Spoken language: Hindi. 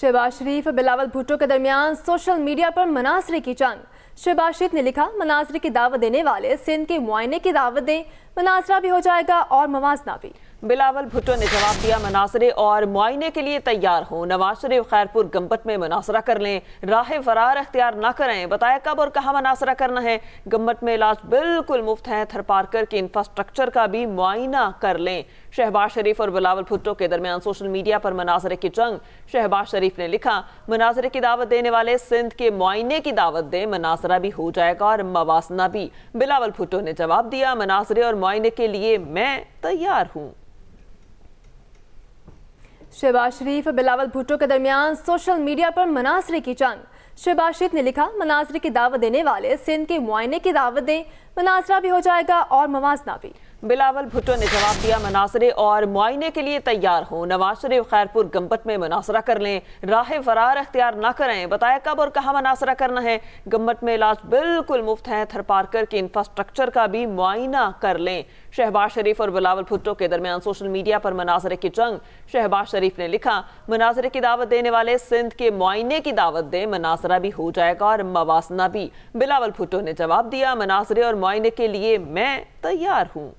शहबाज शरीफ और बिलावल भुट्टो के दरमियान सोशल मीडिया पर मनासरे की जंग शहबाज शरीफ ने लिखा मनासरे की दावत देने वाले सिंध के मुआयने की दावत दें मुनासरा भी हो जाएगा और मवाजना भी बिलावल भुट्टो ने जवाब दिया मुनासरे और मुआइने के लिए तैयार हो नवाज शरीफ खैरपुर गम्बट में मुनासरा कर लें राह फरार अख्तियार ना करें बताया कब और कहाँ मुनासरा करना है गम्बट में इलाज बिल्कुल मुफ्त है थरपारकर के इंफ्रास्ट्रक्चर का भी मुआइना कर लें शहबाज शरीफ और बिलावल भुट्टो के दरमियान सोशल मीडिया पर मनाजरे की जंग शहबाज शरीफ ने लिखा मनाजरे की दावत देने वाले सिंध के मुआइने की दावत दें मनासरा भी हो जाएगा और मवासना भी बिलावल भुट्टो ने जवाब दिया मनाजरे और मुआयने के लिए मैं तैयार हूँ शहबाज शरीफ और बिलावल भुट्टो के दरमियान सोशल मीडिया पर मनासरे की जंग शहबाज शरीफ ने लिखा मनासरे की दावत देने वाले सिंध के मुआयने की दावत दें मनासरा भी हो जाएगा और मवाजना भी बिलावल भुट्टो ने जवाब दिया मनासरे और मुआइने के लिए तैयार हूँ नवाज शरीफ खैरपुर गंबत में मुनासरा कर लें राह फरार अख्तियार ना करें बताया कब और कहाँ मनासरा करना है गंबत में इलाज बिल्कुल मुफ्त है थरपारकर के इंफ्रास्ट्रक्चर का भी मुआयना कर लें शहबाज शरीफ और बिलावल भुट्टो के दरमियान सोशल मीडिया पर मनाजरे की जंग शहबाज शरीफ ने लिखा मनाजरे की दावत देने वाले सिंध के मुआइने की दावत दें मनासरा भी हो जाएगा और मवासना भी बिलावल भुट्टो ने जवाब दिया मनाजरे और मुआइने के लिए मैं तैयार हूँ